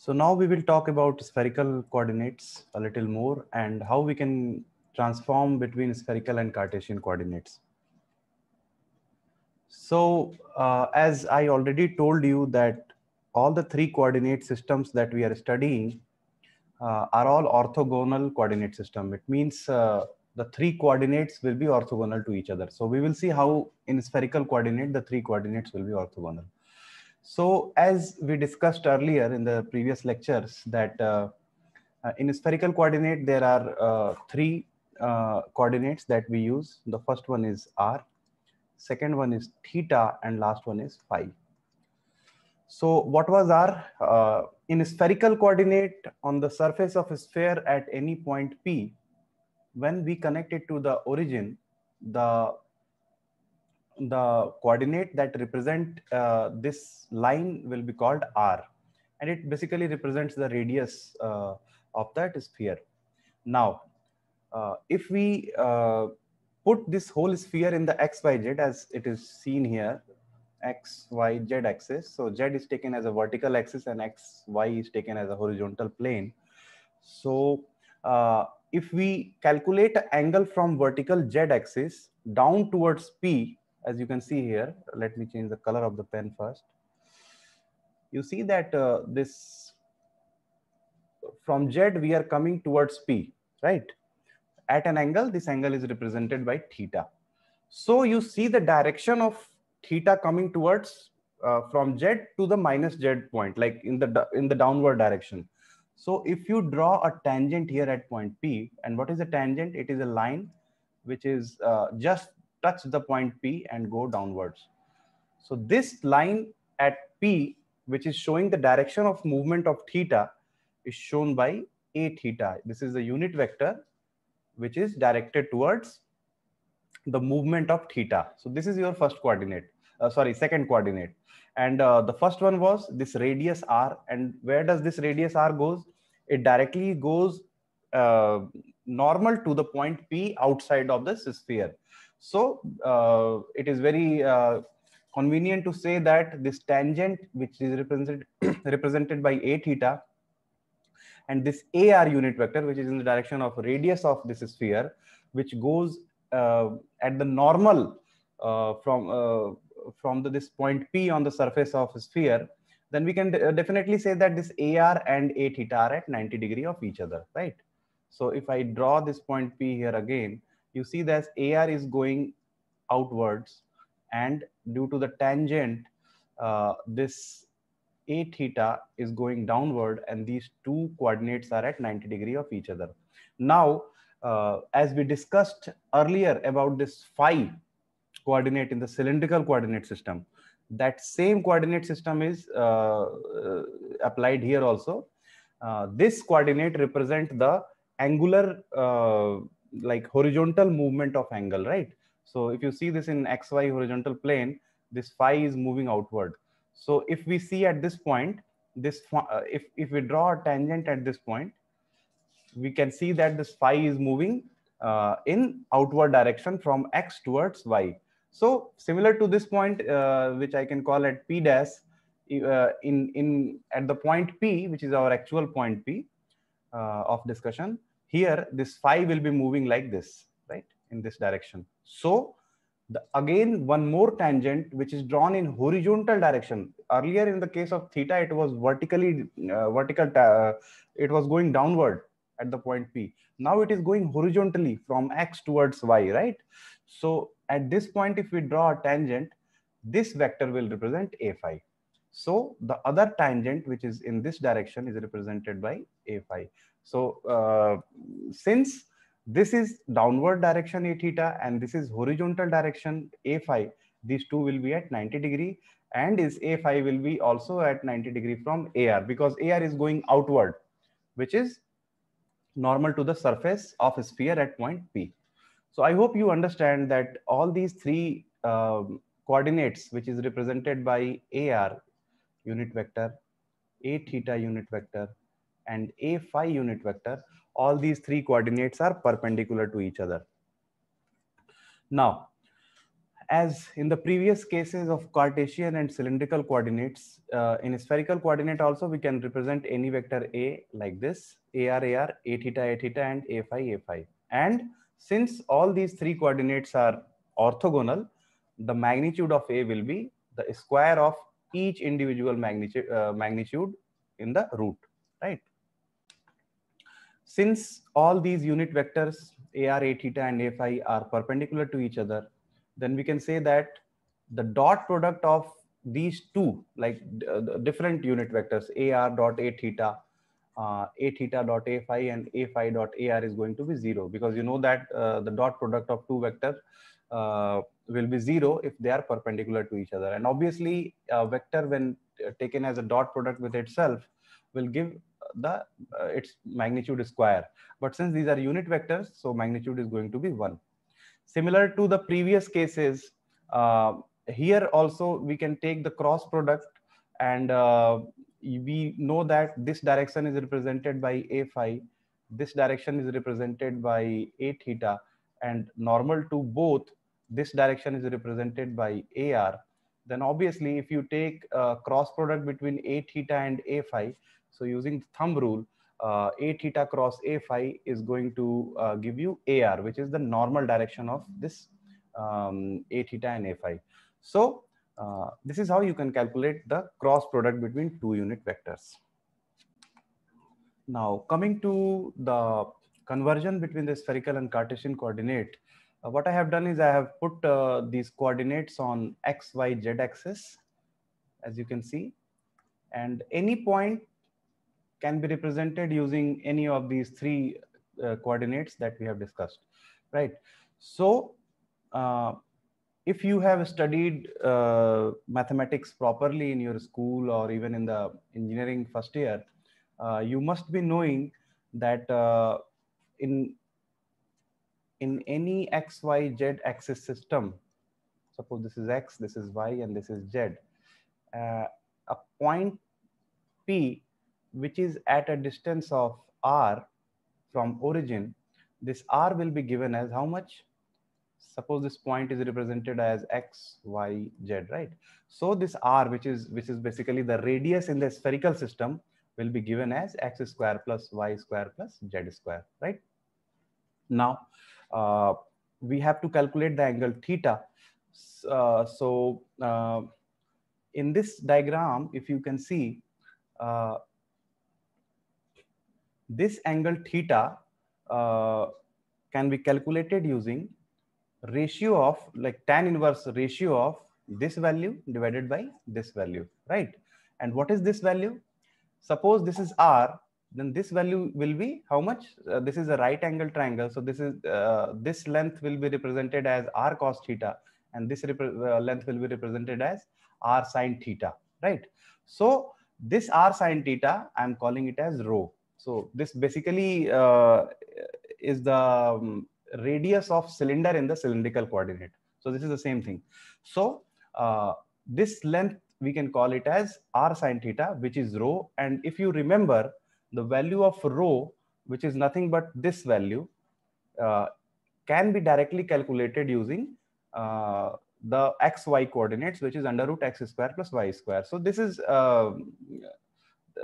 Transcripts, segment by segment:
So now we will talk about spherical coordinates a little more and how we can transform between spherical and Cartesian coordinates. So uh, as I already told you that all the three coordinate systems that we are studying uh, are all orthogonal coordinate system. It means uh, the three coordinates will be orthogonal to each other. So we will see how in spherical coordinate, the three coordinates will be orthogonal. So as we discussed earlier in the previous lectures that uh, uh in spherical coordinate, there are uh, three uh, coordinates that we use. The first one is r, second one is theta, and last one is phi. So what was r? Uh, in spherical coordinate on the surface of a sphere at any point P, when we connect it to the origin, the the coordinate that represent uh, this line will be called r and it basically represents the radius uh, of that sphere now uh, if we uh, put this whole sphere in the xyz as it is seen here x y z axis so z is taken as a vertical axis and x y is taken as a horizontal plane so uh, if we calculate angle from vertical z axis down towards p as you can see here, let me change the color of the pen first. You see that uh, this from Z, we are coming towards P, right? At an angle, this angle is represented by theta. So you see the direction of theta coming towards uh, from Z to the minus Z point, like in the, in the downward direction. So if you draw a tangent here at point P, and what is a tangent? It is a line which is uh, just touch the point P and go downwards. So this line at P, which is showing the direction of movement of theta, is shown by A theta. This is the unit vector, which is directed towards the movement of theta. So this is your first coordinate, uh, sorry, second coordinate. And uh, the first one was this radius R. And where does this radius R goes? It directly goes uh, normal to the point P outside of the sphere. So uh, it is very uh, convenient to say that this tangent, which is represented, represented by a theta, and this AR unit vector, which is in the direction of radius of this sphere, which goes uh, at the normal uh, from, uh, from the, this point P on the surface of a sphere, then we can uh, definitely say that this AR and A theta are at 90 degree of each other, right? So if I draw this point P here again, you see that AR is going outwards and due to the tangent, uh, this A theta is going downward and these two coordinates are at 90 degree of each other. Now, uh, as we discussed earlier about this phi coordinate in the cylindrical coordinate system, that same coordinate system is uh, uh applied here also. Uh, this coordinate represent the angular uh, like horizontal movement of angle, right? So if you see this in XY horizontal plane, this phi is moving outward. So if we see at this point, this uh, if, if we draw a tangent at this point, we can see that this phi is moving uh, in outward direction from x towards y. So similar to this point, uh, which I can call at P dash, uh, in, in at the point P, which is our actual point P uh, of discussion, here, this phi will be moving like this, right, in this direction. So the, again, one more tangent, which is drawn in horizontal direction. Earlier in the case of theta, it was vertically, uh, vertical, uh, it was going downward at the point P. Now it is going horizontally from X towards Y, right? So at this point, if we draw a tangent, this vector will represent A phi. So the other tangent, which is in this direction, is represented by A phi. So uh, since this is downward direction a theta and this is horizontal direction a phi, these two will be at 90 degree and is a phi will be also at 90 degree from AR because AR is going outward, which is normal to the surface of a sphere at point P. So I hope you understand that all these three um, coordinates, which is represented by AR unit vector, A theta unit vector, and a phi unit vector, all these three coordinates are perpendicular to each other. Now, as in the previous cases of Cartesian and cylindrical coordinates, uh, in spherical coordinate also we can represent any vector A like this, AR, AR, A theta, A theta and A phi, A phi. And since all these three coordinates are orthogonal, the magnitude of A will be the square of each individual magnitude, uh, magnitude in the root, right? Since all these unit vectors AR, A theta and A phi are perpendicular to each other, then we can say that the dot product of these two like uh, different unit vectors AR dot A theta, uh, A theta dot A phi and A phi dot AR is going to be zero because you know that uh, the dot product of two vectors uh, will be zero if they are perpendicular to each other. And obviously a vector when uh, taken as a dot product with itself will give the uh, its magnitude square. But since these are unit vectors, so magnitude is going to be one. Similar to the previous cases, uh, here also we can take the cross product and uh, we know that this direction is represented by a phi, this direction is represented by a theta, and normal to both, this direction is represented by ar. Then obviously, if you take a cross product between a theta and a phi, so using thumb rule, uh, A theta cross A phi is going to uh, give you AR, which is the normal direction of this um, A theta and A phi. So uh, this is how you can calculate the cross product between two unit vectors. Now coming to the conversion between the spherical and Cartesian coordinate, uh, what I have done is I have put uh, these coordinates on x, y, z axis, as you can see. And any point can be represented using any of these three uh, coordinates that we have discussed, right? So uh, if you have studied uh, mathematics properly in your school or even in the engineering first year, uh, you must be knowing that uh, in, in any x, y, z axis system, suppose this is x, this is y, and this is z, uh, a point P which is at a distance of r from origin, this r will be given as how much? Suppose this point is represented as x, y, z, right? So this r, which is which is basically the radius in the spherical system, will be given as x square plus y square plus z square, right? Now, uh, we have to calculate the angle theta. Uh, so uh, in this diagram, if you can see, uh, this angle theta uh, can be calculated using ratio of like tan inverse ratio of this value divided by this value, right? And what is this value? Suppose this is R, then this value will be how much? Uh, this is a right angle triangle. So this is uh, this length will be represented as R cos theta and this uh, length will be represented as R sine theta, right? So this R sine theta, I'm calling it as rho so this basically uh, is the um, radius of cylinder in the cylindrical coordinate. So this is the same thing. So uh, this length, we can call it as r sine theta, which is rho. And if you remember, the value of rho, which is nothing but this value, uh, can be directly calculated using uh, the xy coordinates, which is under root x square plus y square. So this is uh,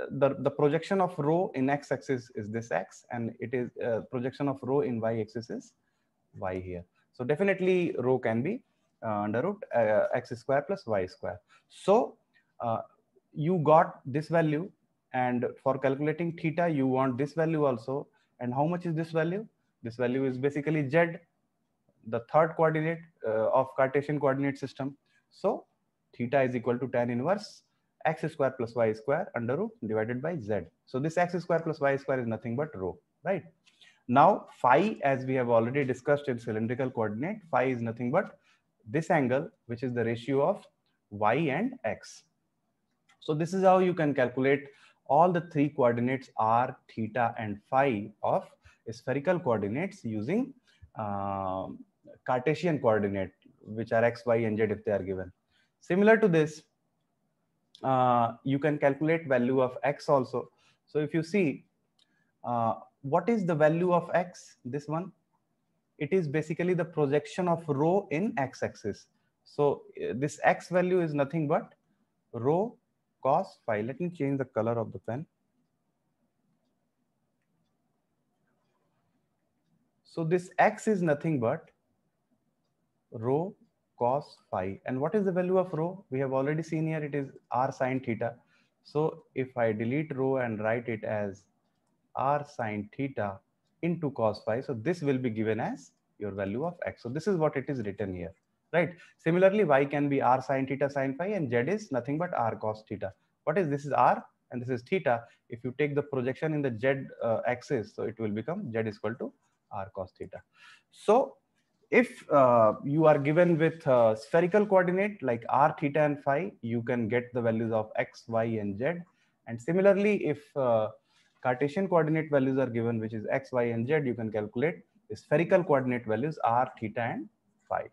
the, the projection of rho in x-axis is this x and it is uh, projection of rho in y-axis is y here. So definitely rho can be uh, under root uh, x square plus y square. So uh, you got this value and for calculating theta, you want this value also. And how much is this value? This value is basically z, the third coordinate uh, of Cartesian coordinate system. So theta is equal to tan inverse x square plus y square under root divided by z. So this x square plus y square is nothing but rho, right? Now phi, as we have already discussed in cylindrical coordinate, phi is nothing but this angle, which is the ratio of y and x. So this is how you can calculate all the three coordinates r, theta and phi of spherical coordinates using uh, Cartesian coordinate, which are x, y and z if they are given. Similar to this, uh, you can calculate value of x also. So if you see, uh, what is the value of x, this one? It is basically the projection of rho in x-axis. So uh, this x value is nothing but rho cos phi. Let me change the color of the pen. So this x is nothing but rho cos phi. And what is the value of rho? We have already seen here it is r sine theta. So if I delete rho and write it as r sine theta into cos phi, so this will be given as your value of x. So this is what it is written here, right? Similarly, y can be r sine theta sine phi and z is nothing but r cos theta. What is this is r and this is theta. If you take the projection in the z uh, axis, so it will become z is equal to r cos theta. So if uh, you are given with spherical coordinate like r, theta and phi, you can get the values of x, y and z. And similarly, if uh, Cartesian coordinate values are given, which is x, y and z, you can calculate spherical coordinate values r, theta and phi.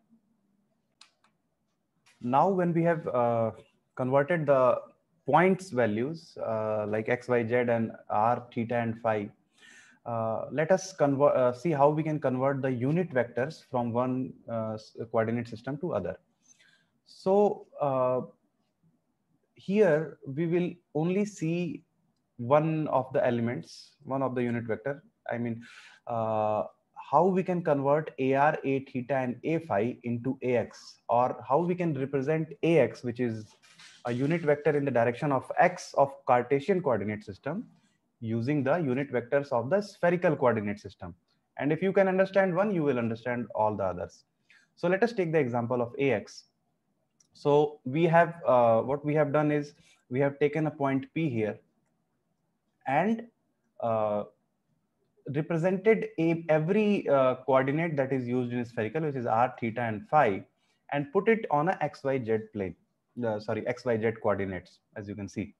Now when we have uh, converted the points values uh, like x, y, z and r, theta and phi uh, let us convert, uh, see how we can convert the unit vectors from one uh, coordinate system to other. So uh, here we will only see one of the elements, one of the unit vector. I mean, uh, how we can convert AR, A theta and A phi into AX or how we can represent AX, which is a unit vector in the direction of X of Cartesian coordinate system using the unit vectors of the spherical coordinate system. And if you can understand one, you will understand all the others. So let us take the example of AX. So we have, uh, what we have done is we have taken a point P here and uh, represented a, every uh, coordinate that is used in spherical, which is r, theta, and phi, and put it on a xyz plane, uh, sorry, xyz coordinates, as you can see.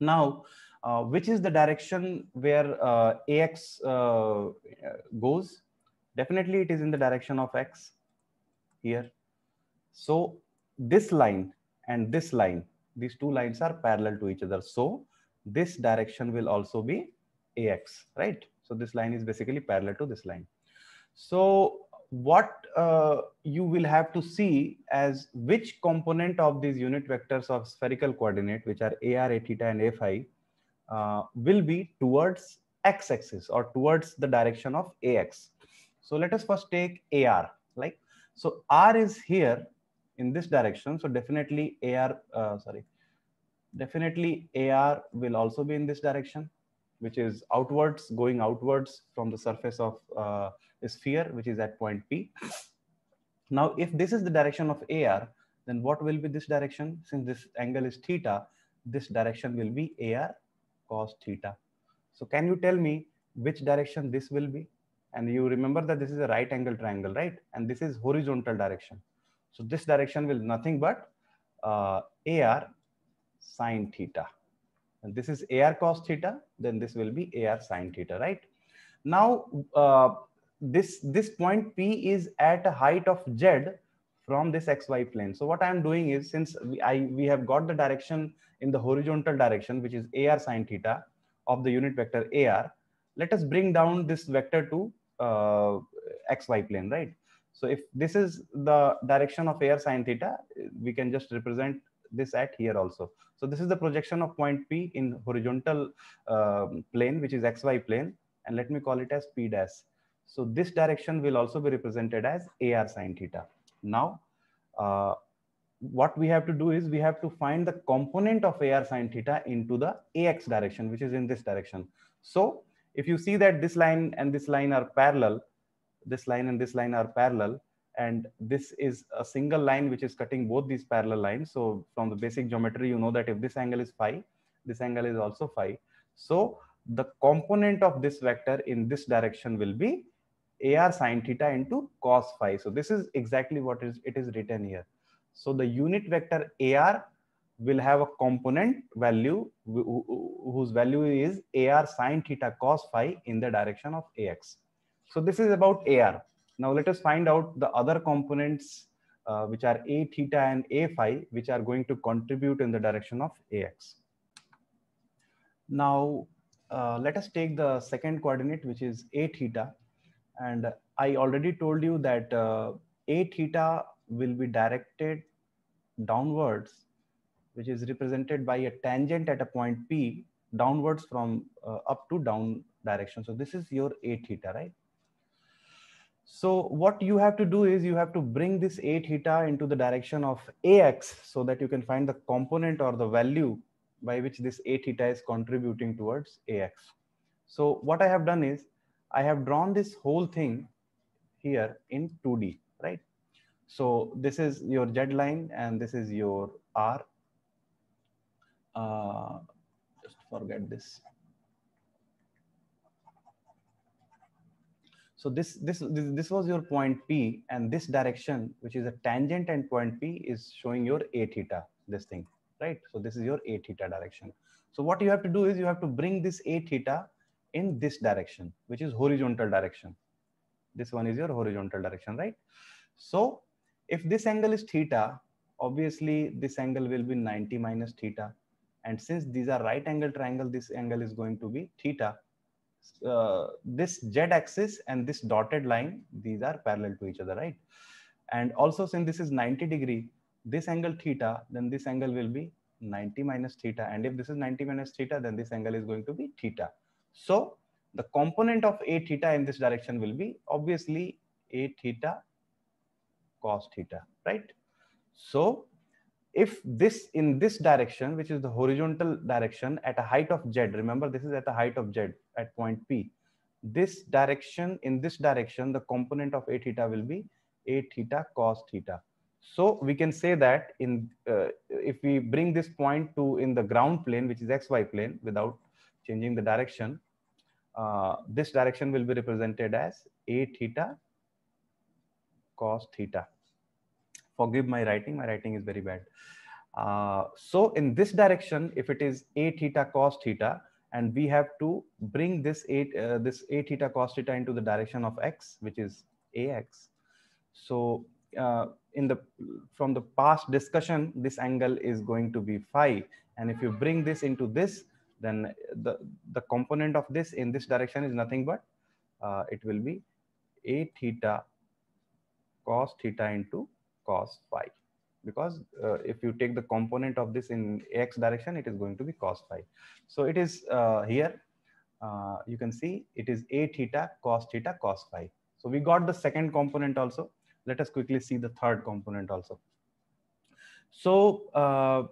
Now, uh, which is the direction where uh, ax uh, goes definitely it is in the direction of x here so this line and this line these two lines are parallel to each other so this direction will also be ax right so this line is basically parallel to this line so what uh, you will have to see as which component of these unit vectors of spherical coordinate, which are AR, A theta and A phi, uh, will be towards x-axis or towards the direction of ax. So let us first take AR like, so R is here in this direction. So definitely AR, uh, sorry, definitely AR will also be in this direction, which is outwards, going outwards from the surface of uh, sphere, which is at point P. Now, if this is the direction of AR, then what will be this direction? Since this angle is theta, this direction will be AR cos theta. So can you tell me which direction this will be? And you remember that this is a right angle triangle, right? And this is horizontal direction. So this direction will nothing but uh, AR sine theta. And this is AR cos theta, then this will be AR sine theta, right? Now, uh, this, this point P is at a height of Z from this xy plane. So what I'm doing is since we, I, we have got the direction in the horizontal direction, which is AR sine theta of the unit vector AR, let us bring down this vector to uh, xy plane, right? So if this is the direction of AR sine theta, we can just represent this at here also. So this is the projection of point P in horizontal uh, plane, which is xy plane. And let me call it as P dash. So this direction will also be represented as AR sine theta. Now, uh, what we have to do is we have to find the component of AR sine theta into the AX direction, which is in this direction. So if you see that this line and this line are parallel, this line and this line are parallel, and this is a single line which is cutting both these parallel lines. So from the basic geometry, you know that if this angle is phi, this angle is also phi. So the component of this vector in this direction will be AR sine theta into cos phi. So this is exactly what is it is written here. So the unit vector AR will have a component value whose value is AR sine theta cos phi in the direction of AX. So this is about AR. Now let us find out the other components uh, which are A theta and A phi which are going to contribute in the direction of AX. Now uh, let us take the second coordinate which is A theta and I already told you that uh, A theta will be directed downwards, which is represented by a tangent at a point P downwards from uh, up to down direction. So this is your A theta, right? So what you have to do is you have to bring this A theta into the direction of AX so that you can find the component or the value by which this A theta is contributing towards AX. So what I have done is I have drawn this whole thing here in 2D, right? So this is your Z line and this is your R. Uh, just forget this. So this, this, this, this was your point P and this direction, which is a tangent and point P is showing your A theta, this thing, right? So this is your A theta direction. So what you have to do is you have to bring this A theta in this direction, which is horizontal direction. This one is your horizontal direction, right? So if this angle is theta, obviously this angle will be 90 minus theta. And since these are right angle triangle, this angle is going to be theta. Uh, this z axis and this dotted line, these are parallel to each other, right? And also since this is 90 degree, this angle theta, then this angle will be 90 minus theta. And if this is 90 minus theta, then this angle is going to be theta. So the component of A theta in this direction will be obviously A theta cos theta, right? So if this in this direction, which is the horizontal direction at a height of z, remember this is at the height of z at point P, this direction, in this direction, the component of A theta will be A theta cos theta. So we can say that in uh, if we bring this point to in the ground plane, which is xy plane without changing the direction, uh, this direction will be represented as a theta cos theta. Forgive my writing, my writing is very bad. Uh, so in this direction, if it is a theta cos theta, and we have to bring this a, uh, this a theta cos theta into the direction of x, which is ax. So uh, in the from the past discussion, this angle is going to be phi. And if you bring this into this, then the, the component of this in this direction is nothing but uh, it will be a theta cos theta into cos phi because uh, if you take the component of this in x direction it is going to be cos phi so it is uh, here uh, you can see it is a theta cos theta cos phi so we got the second component also let us quickly see the third component also so uh,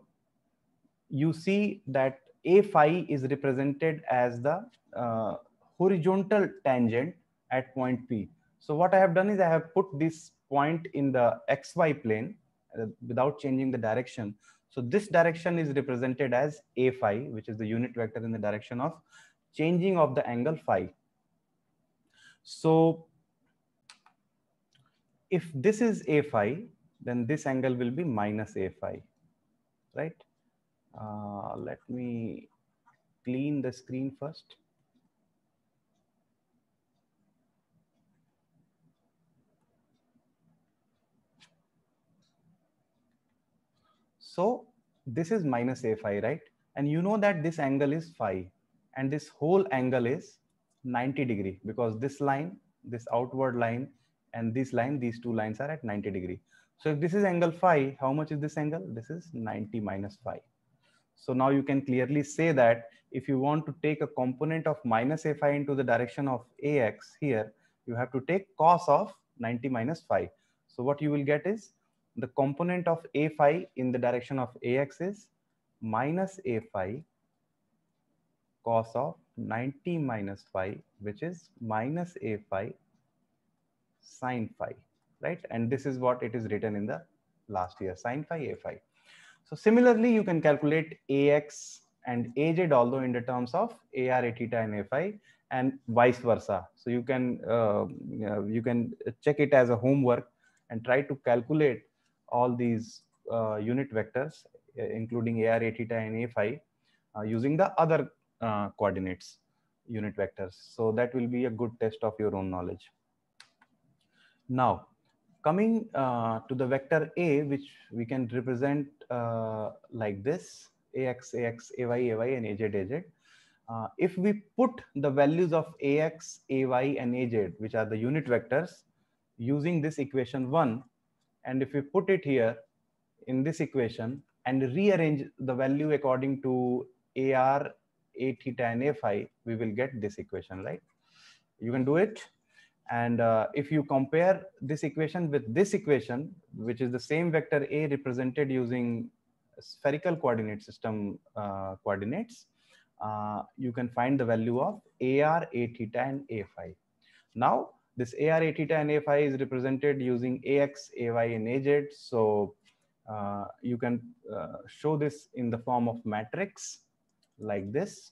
you see that a phi is represented as the uh, horizontal tangent at point P. So what I have done is I have put this point in the xy plane uh, without changing the direction. So this direction is represented as a phi, which is the unit vector in the direction of changing of the angle phi. So if this is a phi, then this angle will be minus a phi, right? Uh, let me clean the screen first. So this is minus a phi, right? And you know that this angle is phi and this whole angle is 90 degree because this line, this outward line and this line, these two lines are at 90 degree. So if this is angle phi, how much is this angle? This is 90 minus phi. So now you can clearly say that if you want to take a component of minus a phi into the direction of ax here, you have to take cos of 90 minus phi. So what you will get is the component of a phi in the direction of ax is minus a phi cos of 90 minus phi, which is minus a phi sine phi, right? And this is what it is written in the last year, sine phi a phi. So similarly, you can calculate AX and AJ although in the terms of AR, A theta and Fi and vice versa. So you can, uh, you can check it as a homework and try to calculate all these uh, unit vectors, uh, including AR, A theta and Fi uh, using the other uh, coordinates unit vectors. So that will be a good test of your own knowledge. Now, coming uh, to the vector A, which we can represent uh, like this, AX, AX, AY, AY, and AZ, AZ. Uh, if we put the values of AX, AY, and AZ, which are the unit vectors, using this equation 1, and if we put it here in this equation and rearrange the value according to AR, A theta, and A phi, we will get this equation, right? You can do it. And uh, if you compare this equation with this equation, which is the same vector A represented using spherical coordinate system uh, coordinates, uh, you can find the value of AR, A theta, and A phi. Now, this AR, A theta, and A phi is represented using AX, AY, and AZ. So uh, you can uh, show this in the form of matrix like this.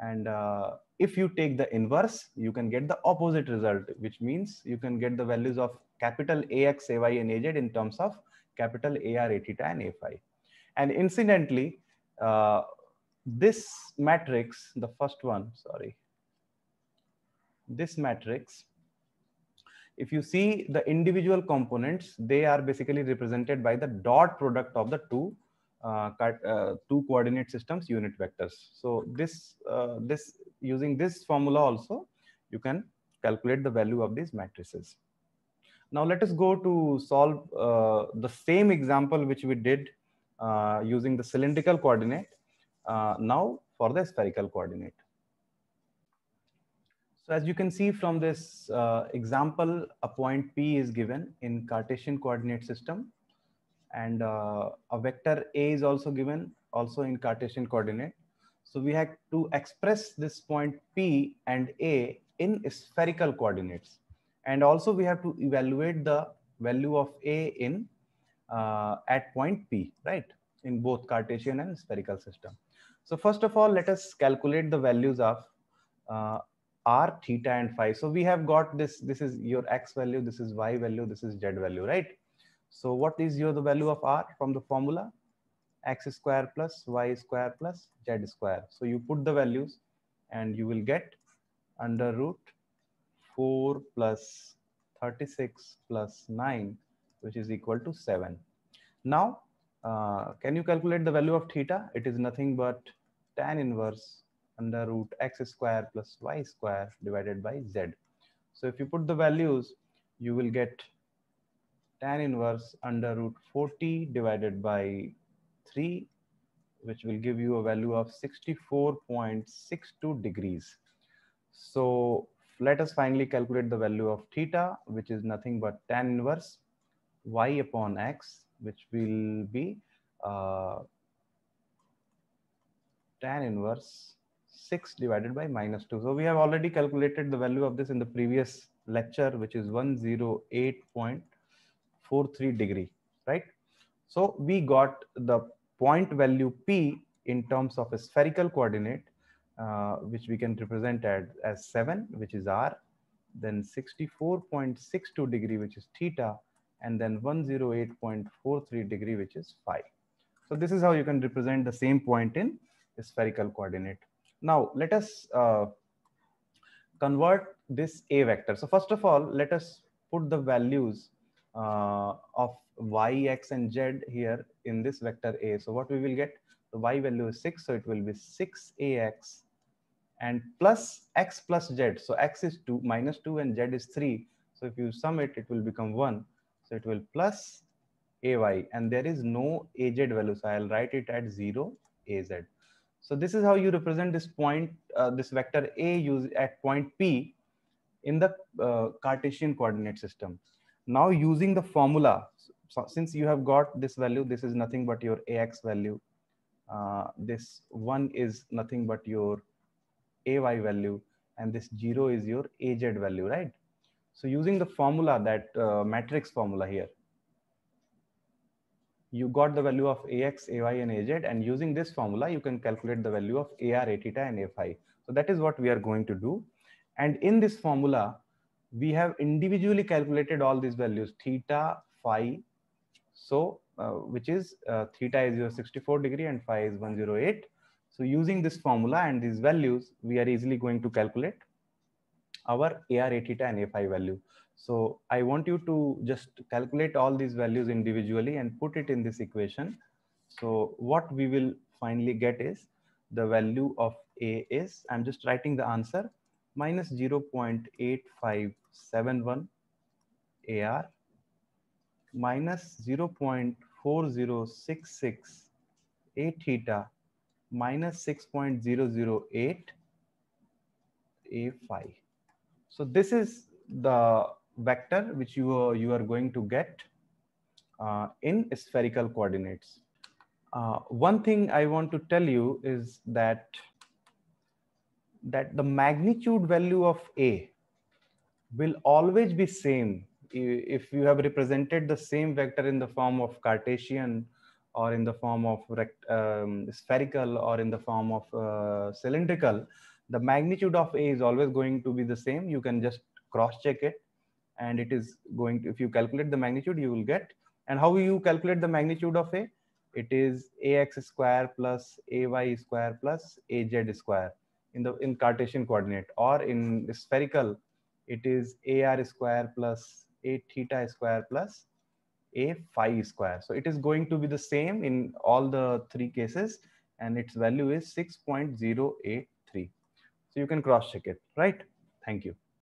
And uh, if you take the inverse, you can get the opposite result, which means you can get the values of capital AX, AY, and AZ in terms of capital AR, A theta, and a And incidentally, uh, this matrix, the first one, sorry, this matrix, if you see the individual components, they are basically represented by the dot product of the two uh, uh, two coordinate systems unit vectors. So this, uh, this using this formula also, you can calculate the value of these matrices. Now let us go to solve uh, the same example which we did uh, using the cylindrical coordinate uh, now for the spherical coordinate. So as you can see from this example, a point P is given in Cartesian coordinate system and uh, a vector A is also given also in Cartesian coordinate. So we have to express this point P and A in spherical coordinates. And also we have to evaluate the value of A in uh, at point P, right? In both Cartesian and spherical system. So first of all, let us calculate the values of uh, R, theta and phi. So we have got this, this is your X value, this is Y value, this is Z value, right? So what is your the value of R from the formula? X square plus Y square plus Z square. So you put the values and you will get under root 4 plus 36 plus 9, which is equal to 7. Now, uh, can you calculate the value of theta? It is nothing but tan inverse under root x square plus y square divided by z. So if you put the values, you will get tan inverse under root 40 divided by 3, which will give you a value of 64.62 degrees. So let us finally calculate the value of theta, which is nothing but tan inverse y upon x, which will be uh, tan inverse 6 divided by minus 2. So we have already calculated the value of this in the previous lecture, which is 108. 43 degree, right? So we got the point value P in terms of a spherical coordinate, uh, which we can represent as, as 7, which is R, then 64.62 degree, which is theta, and then 108.43 degree, which is phi. So this is how you can represent the same point in spherical coordinate. Now let us uh, convert this A vector. So first of all, let us put the values uh, of y, x, and z here in this vector A. So what we will get, the y value is 6, so it will be 6ax and plus x plus z. So x is 2, minus 2, and z is 3. So if you sum it, it will become 1. So it will plus ay, and there is no az value. So I'll write it at 0 az. So this is how you represent this point, uh, this vector a use at point p in the uh, Cartesian coordinate system. Now using the formula, so since you have got this value, this is nothing but your AX value. Uh, this one is nothing but your AY value and this zero is your AZ value, right? So using the formula, that uh, matrix formula here, you got the value of AX, AY and AZ and using this formula, you can calculate the value of AR, theta, and phi. So that is what we are going to do. And in this formula, we have individually calculated all these values theta, phi. So, uh, which is uh, theta is 64 degree and phi is 108. So using this formula and these values, we are easily going to calculate our AR, theta and Phi value. So I want you to just calculate all these values individually and put it in this equation. So what we will finally get is the value of A is, I'm just writing the answer, minus 0.8571 AR minus 0.4066 A theta minus 6.008 A phi. So this is the vector which you are, you are going to get uh, in spherical coordinates. Uh, one thing I want to tell you is that that the magnitude value of A will always be same if you have represented the same vector in the form of Cartesian or in the form of um, spherical or in the form of uh, cylindrical, the magnitude of A is always going to be the same. You can just cross check it and it is going to, if you calculate the magnitude, you will get. And how you calculate the magnitude of A? It is AX square plus AY square plus AZ square in the in Cartesian coordinate or in spherical, it is AR square plus A theta square plus A phi square. So it is going to be the same in all the three cases and its value is 6.083. So you can cross check it, right? Thank you.